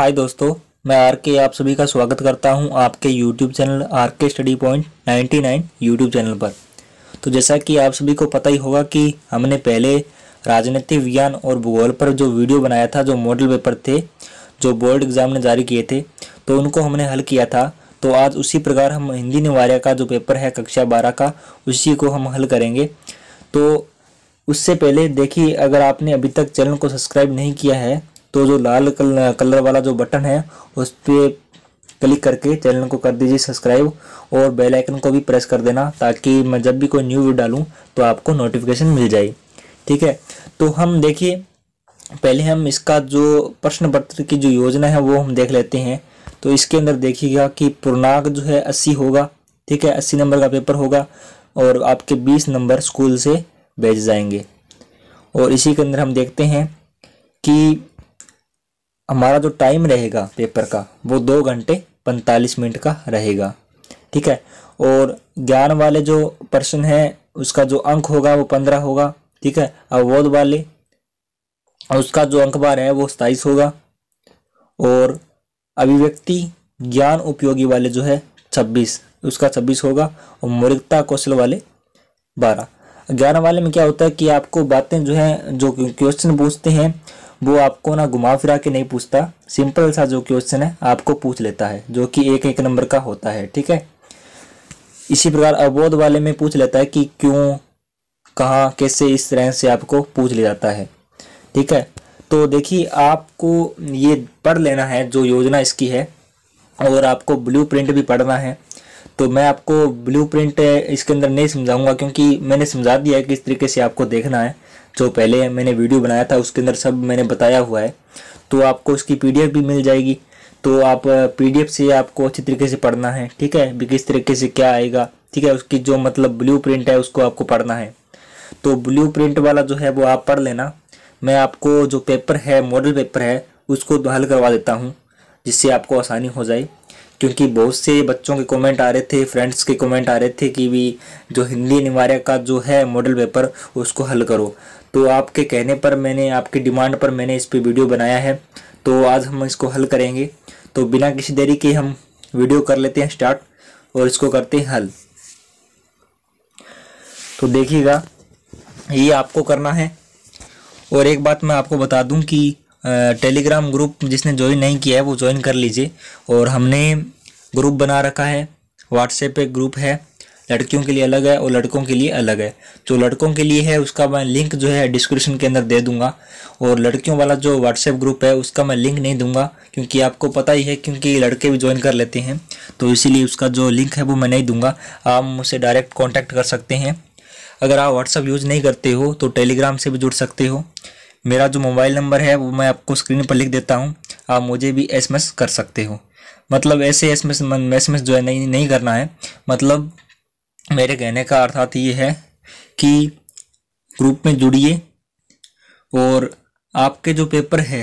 हाय दोस्तों मैं आर के आप सभी का स्वागत करता हूं आपके YouTube channel R K study point 99 YouTube channel पर तो जैसा कि आप सभी को पता ही होगा कि हमने पहले राजनीतिक विज्ञान और भूगोल पर जो वीडियो बनाया था जो मॉडल पेपर थे जो बोर्ड एग्ज़ाम ने जारी किए थे तो उनको हमने हल किया था तो आज उसी प्रकार हम हिंदी निवार्य का जो पेपर है कक्षा बारह का उसी को हम हल करेंगे तो उससे पहले देखिए अगर आपने अभी तक चैनल को सब्सक्राइब नहीं किया है तो जो लाल कलर वाला जो बटन है उस पर क्लिक करके चैनल को कर दीजिए सब्सक्राइब और बेल आइकन को भी प्रेस कर देना ताकि मैं जब भी कोई न्यू वीडियो डालूँ तो आपको नोटिफिकेशन मिल जाए ठीक है तो हम देखिए पहले हम इसका जो प्रश्न पत्र की जो योजना है वो हम देख लेते हैं तो इसके अंदर देखिएगा कि पूर्णाक जो है अस्सी होगा ठीक है अस्सी नंबर का पेपर होगा और आपके बीस नंबर स्कूल से भेज जाएंगे और इसी के अंदर हम देखते हैं कि हमारा जो टाइम रहेगा पेपर का वो दो घंटे पैंतालीस मिनट का रहेगा ठीक है और ज्ञान वाले जो प्रश्न है उसका जो अंक होगा वो पंद्रह होगा ठीक है अवबोध वाले उसका जो अंक बार है वो सताइस होगा और अभिव्यक्ति ज्ञान उपयोगी वाले जो है छब्बीस उसका छब्बीस होगा और मूर्खता कौशल वाले बारह ग्यारह वाले में क्या होता है कि आपको बातें जो है जो क्वेश्चन पूछते हैं वो आपको ना घुमा फिरा के नहीं पूछता सिंपल सा जो क्वेश्चन है आपको पूछ लेता है जो कि एक एक नंबर का होता है ठीक है इसी प्रकार अवोध वाले में पूछ लेता है कि क्यों कहाँ कैसे इस तरह से आपको पूछ लिया जाता है ठीक है तो देखिए आपको ये पढ़ लेना है जो योजना इसकी है और आपको ब्लू प्रिंट भी पढ़ना है तो मैं आपको ब्लू प्रिंट इसके अंदर नहीं समझाऊंगा क्योंकि मैंने समझा दिया है कि इस तरीके से आपको देखना है जो पहले मैंने वीडियो बनाया था उसके अंदर सब मैंने बताया हुआ है तो आपको उसकी पी भी मिल जाएगी तो आप पी से आपको अच्छी तरीके से पढ़ना है ठीक है भी किस तरीके से क्या आएगा ठीक है उसकी जो मतलब ब्लू प्रिंट है उसको आपको पढ़ना है तो ब्लू प्रिंट वाला जो है वो आप पढ़ लेना मैं आपको जो पेपर है मॉडल पेपर है उसको हल करवा देता हूँ जिससे आपको आसानी हो जाए क्योंकि बहुत से बच्चों के कमेंट आ रहे थे फ्रेंड्स के कमेंट आ रहे थे कि भी जो हिंदी अनिवार्य का जो है मॉडल पेपर उसको हल करो तो आपके कहने पर मैंने आपकी डिमांड पर मैंने इस पर वीडियो बनाया है तो आज हम इसको हल करेंगे तो बिना किसी देरी के हम वीडियो कर लेते हैं स्टार्ट और इसको करते हैं हल तो देखिएगा ये आपको करना है और एक बात मैं आपको बता दूं कि टेलीग्राम ग्रुप जिसने ज्वाइन नहीं किया है वो ज्वाइन कर लीजिए और हमने ग्रुप बना रखा है व्हाट्सएप पे ग्रुप है लड़कियों के लिए अलग है और लड़कों के लिए अलग है जो लड़कों के लिए है उसका मैं लिंक जो है डिस्क्रिप्शन के अंदर दे दूंगा और लड़कियों वाला जो व्हाट्सएप ग्रुप है उसका मैं लिंक नहीं दूंगा क्योंकि आपको पता ही है क्योंकि लड़के भी ज्वाइन कर लेते हैं तो इसीलिए उसका जो लिंक है वो मैं नहीं दूंगा आप मुझसे डायरेक्ट कॉन्टैक्ट कर सकते हैं अगर आप व्हाट्सअप यूज़ नहीं करते हो तो टेलीग्राम से भी जुड़ सकते हो मेरा जो मोबाइल नंबर है वो मैं आपको स्क्रीन पर लिख देता हूँ आप मुझे भी एस कर सकते हो मतलब ऐसे एस एस जो है नहीं नहीं करना है मतलब मेरे कहने का अर्थात ये है कि ग्रुप में जुड़िए और आपके जो पेपर है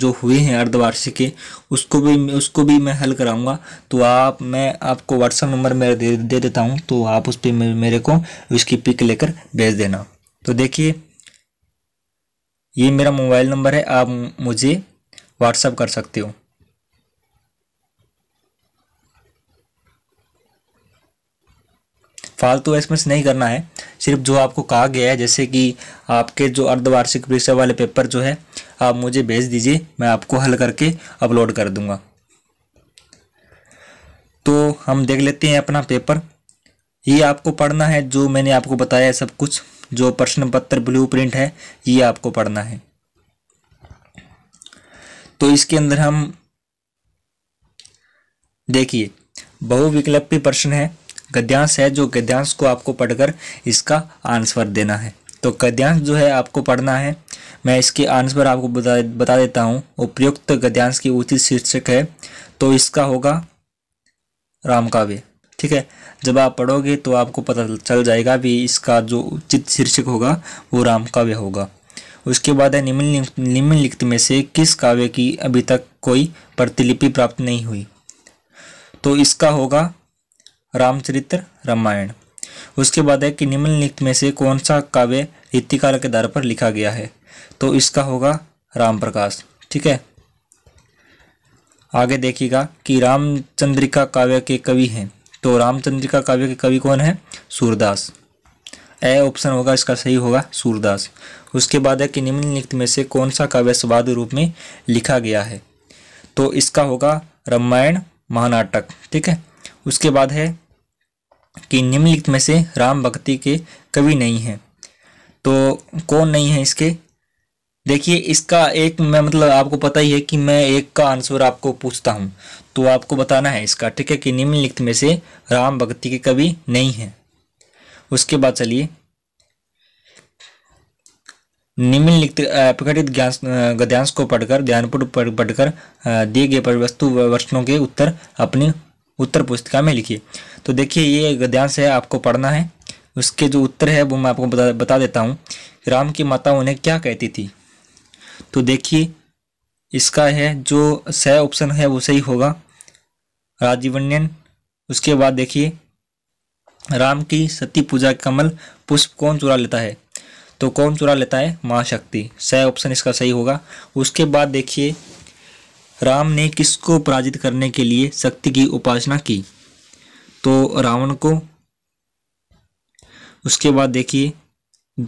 जो हुए हैं अर्धवार्षिक के उसको भी उसको भी मैं हल कराऊंगा तो आप मैं आपको व्हाट्सअप नंबर मेरा दे, दे देता हूं तो आप उस पर मेरे को उसकी पिक लेकर भेज देना तो देखिए ये मेरा मोबाइल नंबर है आप मुझे व्हाट्सअप कर सकते हो फालतू एक्सपेंस नहीं करना है सिर्फ जो आपको कहा गया है जैसे कि आपके जो अर्धवार्षिक परीक्षा वाले पेपर जो है आप मुझे भेज दीजिए मैं आपको हल करके अपलोड कर दूंगा तो हम देख लेते हैं अपना पेपर ये आपको पढ़ना है जो मैंने आपको बताया है सब कुछ जो प्रश्न पत्र ब्लू प्रिंट है ये आपको पढ़ना है तो इसके अंदर हम देखिए बहुविकल्पी प्रश्न है गद्यांश है जो गद्यांश को आपको पढ़कर इसका आंसर देना है तो गद्यांश जो है आपको पढ़ना है मैं इसके आंसर आपको बता बता देता हूँ उपयुक्त गद्यांश की उचित शीर्षक है तो इसका होगा रामकाव्य ठीक है जब आप पढ़ोगे तो आपको पता चल जाएगा भी इसका जो उचित शीर्षक होगा वो रामकाव्य होगा उसके बाद है निम्नलिखित निम्नलिखित में से किस काव्य की अभी तक कोई प्रतिलिपि प्राप्त नहीं हुई तो इसका होगा रामचरित्र रामायण उसके बाद है कि निम्नलिखित में से कौन सा काव्य रीतिकाल के आधार पर लिखा गया है तो इसका होगा राम प्रकाश ठीक है आगे देखिएगा कि रामचंद्रिका काव्य के कवि हैं तो रामचंद्रिका काव्य के कवि कौन है सूरदास ए ऑप्शन होगा इसका सही होगा सूरदास उसके बाद है कि निम्नलिखित में से कौन सा काव्य स्वाद रूप में लिखा गया है तो इसका होगा रामायण महानाटक ठीक है उसके बाद है कि निम्नलिखित में से राम भक्ति के कवि नहीं हैं तो कौन नहीं है इसके देखिए इसका एक मैं मतलब आपको पता ही है कि मैं एक का आंसर आपको पूछता हूँ तो आपको बताना है इसका ठीक है कि निम्नलिखित में से राम भक्ति के कवि नहीं हैं उसके बाद चलिए निम्नलिखित प्रकटित गद्यांश को पढ़कर ध्यानपुर पढ़कर दिए गए वस्तु प्रश्नों के उत्तर अपनी उत्तर पुस्तिका में लिखिए तो देखिए ये ध्यान है आपको पढ़ना है उसके जो उत्तर है वो मैं आपको बता बता देता हूँ राम की माता उन्हें क्या कहती थी तो देखिए इसका है जो सह ऑप्शन है वो सही होगा राजीवन्यन उसके बाद देखिए राम की सती पूजा कमल पुष्प कौन चुरा लेता है तो कौन चुरा लेता है महाशक्ति सह ऑप्शन इसका सही होगा उसके बाद देखिए राम ने किसको पराजित करने के लिए शक्ति की उपासना की तो रावण को उसके बाद देखिए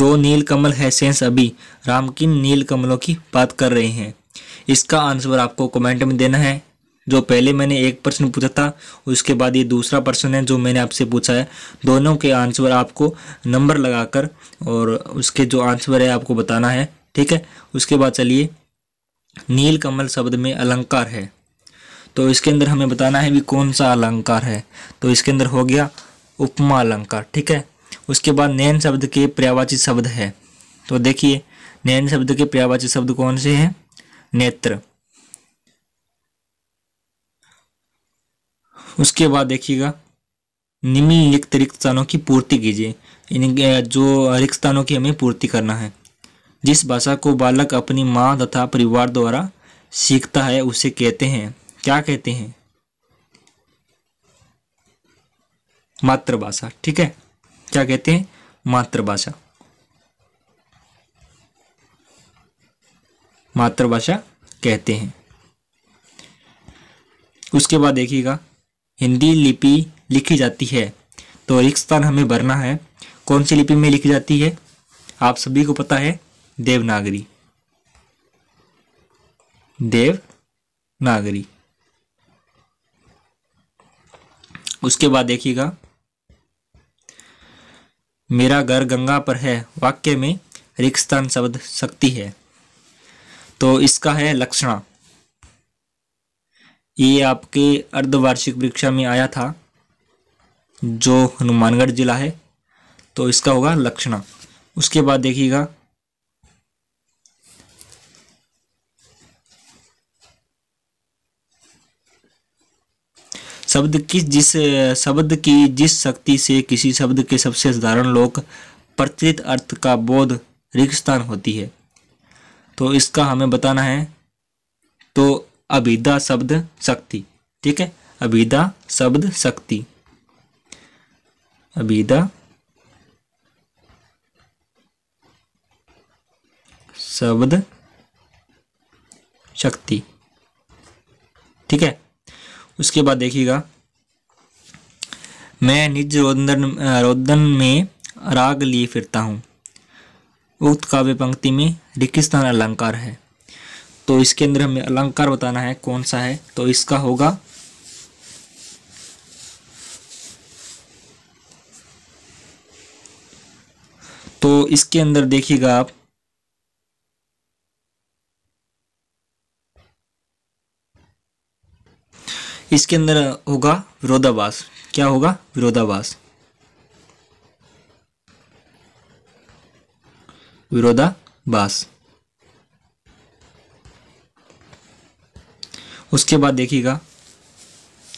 दो नील कमल है सेंस अभी राम किन नील कमलों की बात कर रहे हैं इसका आंसर आपको कमेंट में देना है जो पहले मैंने एक प्रश्न पूछा था उसके बाद ये दूसरा प्रश्न है जो मैंने आपसे पूछा है दोनों के आंसर आपको नंबर लगाकर और उसके जो आंसर है आपको बताना है ठीक है उसके बाद चलिए नीलकमल शब्द में अलंकार है तो इसके अंदर हमें बताना है भी कौन सा अलंकार है तो इसके अंदर हो गया उपमा अलंकार ठीक है उसके बाद नैन शब्द के पर्यावाची शब्द है तो देखिए नैन शब्द के पर्यावाची शब्द कौन से हैं नेत्र उसके बाद देखिएगा निम्नलिखित रिक्त स्थानों की पूर्ति कीजिए इन जो रिक्त स्थानों की हमें पूर्ति करना है जिस भाषा को बालक अपनी माँ तथा परिवार द्वारा सीखता है उसे कहते हैं क्या कहते हैं मातृभाषा ठीक है क्या कहते हैं मातृभाषा मातृभाषा कहते हैं उसके बाद देखिएगा हिंदी लिपि लिखी जाती है तो रिक्त स्थान हमें भरना है कौन सी लिपि में लिखी जाती है आप सभी को पता है देवनागरी देवनागरी उसके बाद देखिएगा मेरा घर गंगा पर है वाक्य में रिक्स्तान शब्द शक्ति है तो इसका है लक्षणा ये आपके अर्धवार्षिक परीक्षा में आया था जो हनुमानगढ़ जिला है तो इसका होगा लक्षणा उसके बाद देखिएगा शब्द किस जिस शब्द की जिस शक्ति से किसी शब्द के सबसे साधारण लोक प्रचलित अर्थ का बोध स्थान होती है तो इसका हमें बताना है तो अभिदा शब्द शक्ति ठीक है अभिदा शब्द शक्ति अभिदा शब्द शक्ति ठीक है उसके बाद देखिएगा मैं निज रोदन रोदन में राग लिए फिरता हूँ उक्त काव्य पंक्ति में रिकिस्तान अलंकार है तो इसके अंदर हमें अलंकार बताना है कौन सा है तो इसका होगा तो इसके अंदर देखिएगा आप इसके अंदर होगा विरोधाभास क्या होगा विरोधाभास विरोधाभास उसके बाद देखिएगा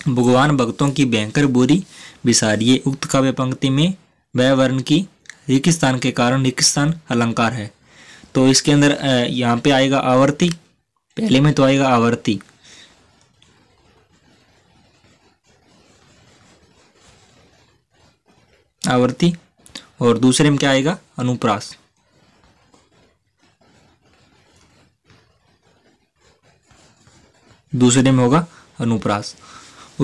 भगवान भक्तों की भयंकर बोरी विसारिये उक्त काव्य पंक्ति में वह वर्ण की रिकिस्तान के कारण रिकिस्तान अलंकार है तो इसके अंदर यहाँ पे आएगा आवर्ती पहले में तो आएगा आवर्ती आवृत्ति और दूसरे में क्या आएगा अनुप्रास दूसरे में होगा अनुप्रास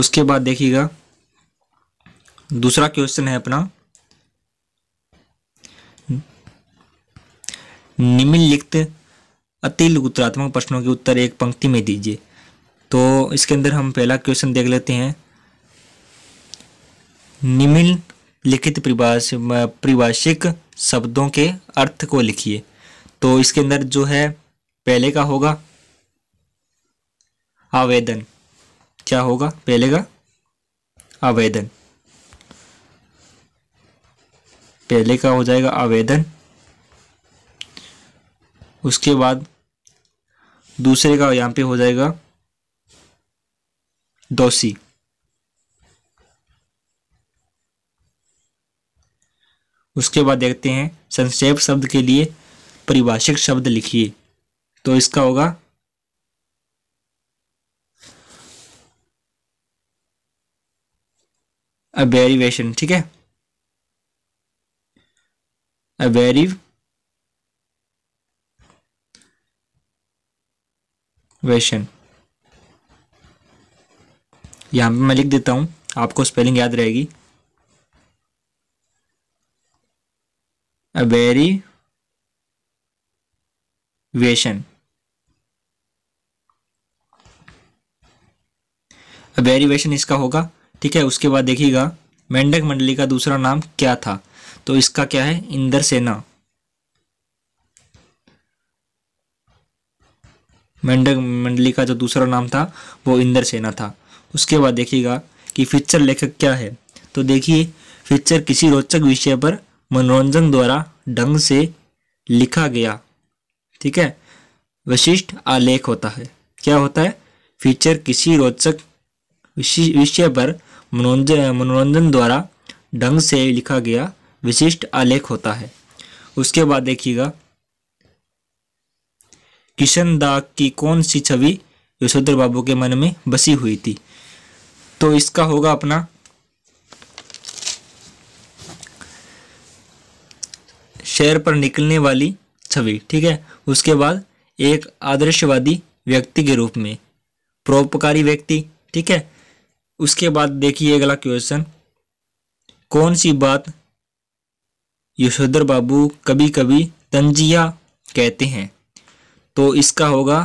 उसके बाद देखिएगा दूसरा क्वेश्चन है अपना निम्नलिखित अति लघुतरात्मक प्रश्नों के उत्तर एक पंक्ति में दीजिए तो इसके अंदर हम पहला क्वेश्चन देख लेते हैं निम्न लिखित परिभाष परिभाषिक शब्दों के अर्थ को लिखिए तो इसके अंदर जो है पहले का होगा आवेदन क्या होगा पहले का आवेदन पहले का हो जाएगा आवेदन उसके बाद दूसरे का यहां पे हो जाएगा दोषी उसके बाद देखते हैं संक्षेप शब्द के लिए परिभाषिक शब्द लिखिए तो इसका होगा अबेरिवेशन ठीक है अबेरिव वेशन यहां पर मैं लिख देता हूं आपको स्पेलिंग याद रहेगी वेरिएशन वेरिएशन इसका होगा ठीक है उसके बाद देखिएगा मेंढक मंडली का दूसरा नाम क्या था तो इसका क्या है इंदर सेना मेंढक मंडली का जो दूसरा नाम था वो इंदर सेना था उसके बाद देखिएगा कि फीचर लेखक क्या है तो देखिए फीचर किसी रोचक विषय पर मनोरंजन द्वारा ढंग से लिखा गया ठीक है विशिष्ट आलेख होता है क्या होता है फीचर किसी रोचक विषय पर मनोरंजन मनोरंजन द्वारा ढंग से लिखा गया विशिष्ट आलेख होता है उसके बाद देखिएगा किशन दा की कौन सी छवि यशोधर बाबू के मन में बसी हुई थी तो इसका होगा अपना शहर पर निकलने वाली छवि ठीक है उसके बाद एक आदर्शवादी व्यक्ति के रूप में परोपकारी व्यक्ति ठीक है उसके बाद देखिए अगला क्वेश्चन कौन सी बात यशोधर बाबू कभी कभी तंजिया कहते हैं तो इसका होगा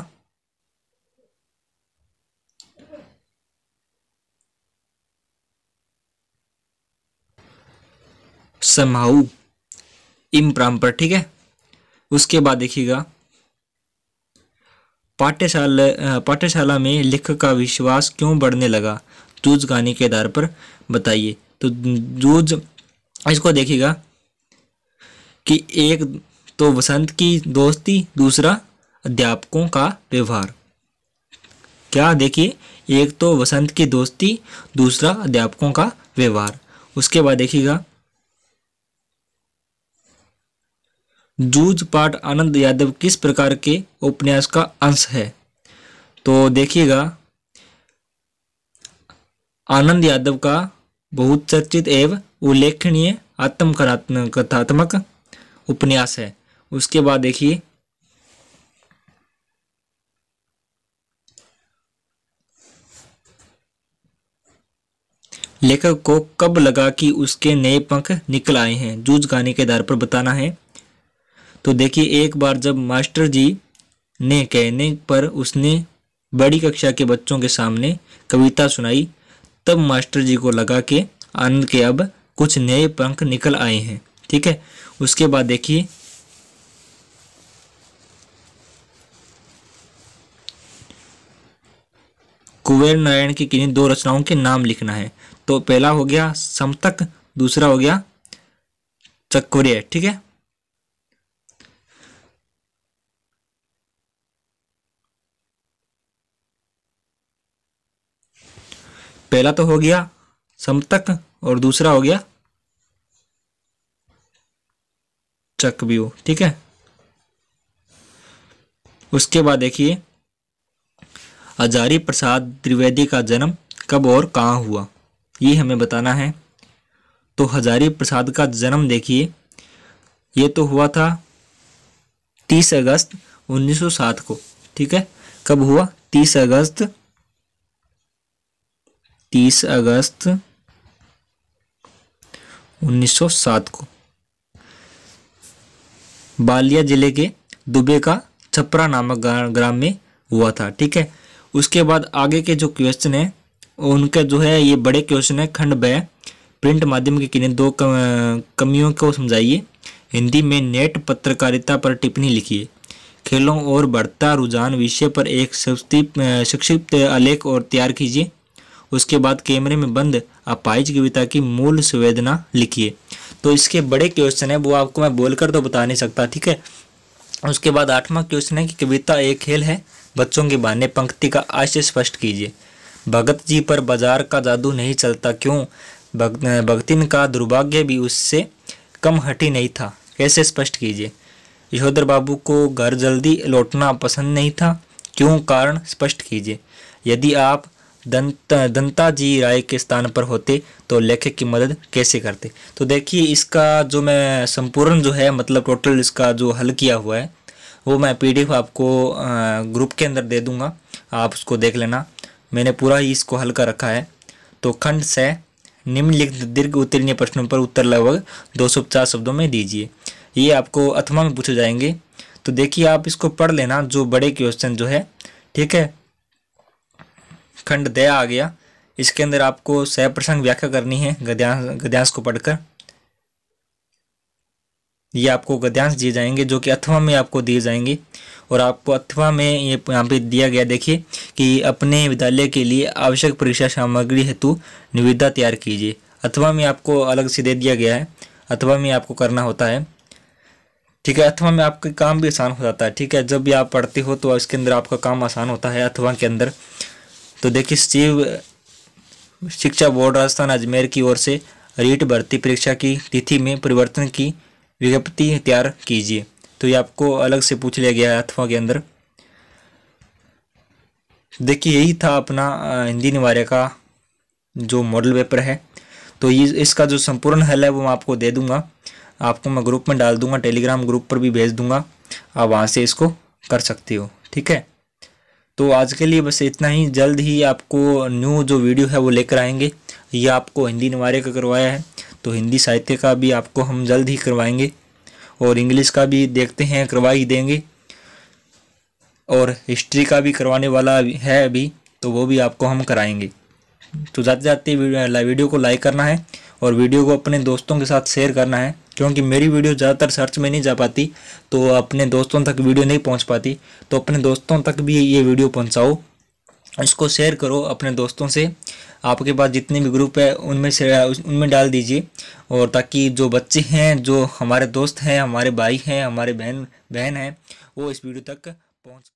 समाऊ इम्प्राम पर ठीक है उसके बाद देखिएगा पाठ्यशाला पाठ्यशाला में लेखक का विश्वास क्यों बढ़ने लगा जूझ गाने के आधार पर बताइए तो जूझ इसको देखिएगा कि एक तो वसंत की दोस्ती दूसरा अध्यापकों का व्यवहार क्या देखिए एक तो वसंत की दोस्ती दूसरा अध्यापकों का व्यवहार उसके बाद देखिएगा जूझ पाठ आनंद यादव किस प्रकार के उपन्यास का अंश है तो देखिएगा आनंद यादव का बहुत चर्चित एवं उल्लेखनीय आत्मकथात्मक उपन्यास है उसके बाद देखिए लेखक को कब लगा कि उसके नए पंख निकल आए हैं जूझ गाने के आधार पर बताना है तो देखिए एक बार जब मास्टर जी ने कहने पर उसने बड़ी कक्षा के बच्चों के सामने कविता सुनाई तब मास्टर जी को लगा कि आनंद के अब कुछ नए पंख निकल आए हैं ठीक है उसके बाद देखिए कुबेर नारायण की किन्हीं दो रचनाओं के नाम लिखना है तो पहला हो गया समतक दूसरा हो गया चक्वर्य ठीक है पहला तो हो गया समतक और दूसरा हो गया चक व्यू ठीक है उसके बाद देखिए हजारी प्रसाद त्रिवेदी का जन्म कब और कहाँ हुआ ये हमें बताना है तो हजारी प्रसाद का जन्म देखिए ये तो हुआ था तीस अगस्त 1907 को ठीक है कब हुआ तीस अगस्त तीस अगस्त 1907 को बालिया जिले के दुबे का छपरा नामक ग्राम में हुआ था ठीक है उसके बाद आगे के जो क्वेश्चन है उनका जो है ये बड़े क्वेश्चन है खंड ब प्रिंट माध्यम के किन्हीं दो कमियों को समझाइए हिंदी में नेट पत्रकारिता पर टिप्पणी लिखिए खेलों और बढ़ता रुझान विषय पर एक संक्षिप्त आलेख और तैयार कीजिए उसके बाद कैमरे में बंद अपाइज कविता की मूल संवेदना लिखिए तो इसके बड़े क्वेश्चन है वो आपको मैं बोलकर तो बता नहीं सकता ठीक है उसके बाद आठवां क्वेश्चन है कि कविता एक खेल है बच्चों के बहाने पंक्ति का आशय स्पष्ट कीजिए भगत जी पर बाजार का जादू नहीं चलता क्यों भगतिन का दुर्भाग्य भी उससे कम हटी नहीं था कैसे स्पष्ट कीजिए यशोधर बाबू को घर जल्दी लौटना पसंद नहीं था क्यों कारण स्पष्ट कीजिए यदि आप दंत दंता जी राय के स्थान पर होते तो लेखक की मदद कैसे करते तो देखिए इसका जो मैं संपूर्ण जो है मतलब टोटल इसका जो हल किया हुआ है वो मैं पीडीएफ आपको ग्रुप के अंदर दे दूंगा आप उसको देख लेना मैंने पूरा ही इसको हल कर रखा है तो खंड से निम्नलिखित दीर्घ उत्तीर्ण प्रश्नों पर उत्तर लगभग पचास शब्दों में दीजिए ये आपको अथवा में पूछे जाएंगे तो देखिए आप इसको पढ़ लेना जो बड़े क्वेश्चन जो है ठीक है खंड दया आ गया इसके अंदर आपको सह प्रसंग व्याख्या करनी है गद्यांश गद्यांश को पढ़कर ये आपको गद्यांश दिए जाएंगे जो कि अथवा में आपको दिए जाएंगे और आपको अथवा में ये यहाँ पे दिया गया देखिए कि अपने विद्यालय के लिए आवश्यक परीक्षा सामग्री हेतु निविदा तैयार कीजिए अथवा में आपको अलग से दे दिया गया है अथवा में आपको करना होता है ठीक है अथवा में आपका काम भी आसान हो जाता है ठीक है जब भी आप पढ़ते हो तो इसके अंदर आपका काम आसान होता है अथवा के अंदर तो देखिए शिव शिक्षा बोर्ड राजस्थान अजमेर की ओर से रीट भर्ती परीक्षा की तिथि में परिवर्तन की विज्ञप्ति तैयार कीजिए तो ये आपको अलग से पूछ लिया गया है अथवा के अंदर देखिए यही था अपना हिंदी निवार्य का जो मॉडल पेपर है तो ये इसका जो संपूर्ण हल है वो मैं आपको दे दूंगा आपको मैं ग्रुप में डाल दूंगा टेलीग्राम ग्रुप पर भी भेज दूंगा आप वहाँ से इसको कर सकते हो ठीक है तो आज के लिए बस इतना ही जल्द ही आपको न्यू जो वीडियो है वो लेकर आएंगे ये आपको हिंदी नवारे का करवाया है तो हिंदी साहित्य का भी आपको हम जल्द ही करवाएंगे और इंग्लिश का भी देखते हैं करवा ही देंगे और हिस्ट्री का भी करवाने वाला है अभी तो वो भी आपको हम कराएंगे तो जाते जाते वीडियो को लाइक करना है और वीडियो को अपने दोस्तों के साथ शेयर करना है क्योंकि मेरी वीडियो ज़्यादातर सर्च में नहीं जा पाती तो अपने दोस्तों तक वीडियो नहीं पहुँच पाती तो अपने दोस्तों तक भी ये वीडियो पहुँचाओ इसको शेयर करो अपने दोस्तों से आपके पास जितने भी ग्रुप है उनमें से उनमें डाल दीजिए और ताकि जो बच्चे हैं जो हमारे दोस्त हैं हमारे भाई हैं हमारे बहन बहन हैं वो इस वीडियो तक पहुँच